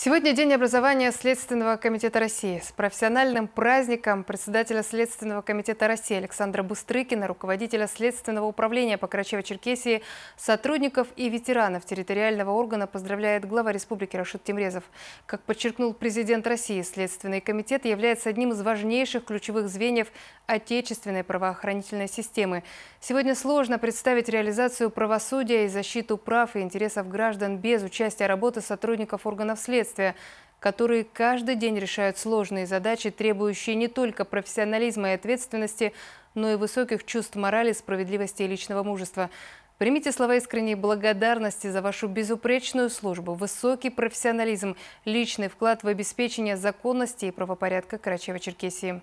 Сегодня день образования Следственного комитета России. С профессиональным праздником председателя Следственного комитета России Александра Бустрыкина, руководителя Следственного управления по Карачево-Черкесии, сотрудников и ветеранов территориального органа поздравляет глава республики Рашид Тимрезов. Как подчеркнул президент России, Следственный комитет является одним из важнейших ключевых звеньев отечественной правоохранительной системы. Сегодня сложно представить реализацию правосудия и защиту прав и интересов граждан без участия работы сотрудников органов следствия следствия, которые каждый день решают сложные задачи, требующие не только профессионализма и ответственности, но и высоких чувств морали, справедливости и личного мужества. Примите слова искренней благодарности за вашу безупречную службу, высокий профессионализм, личный вклад в обеспечение законности и правопорядка Карачева-Черкесии.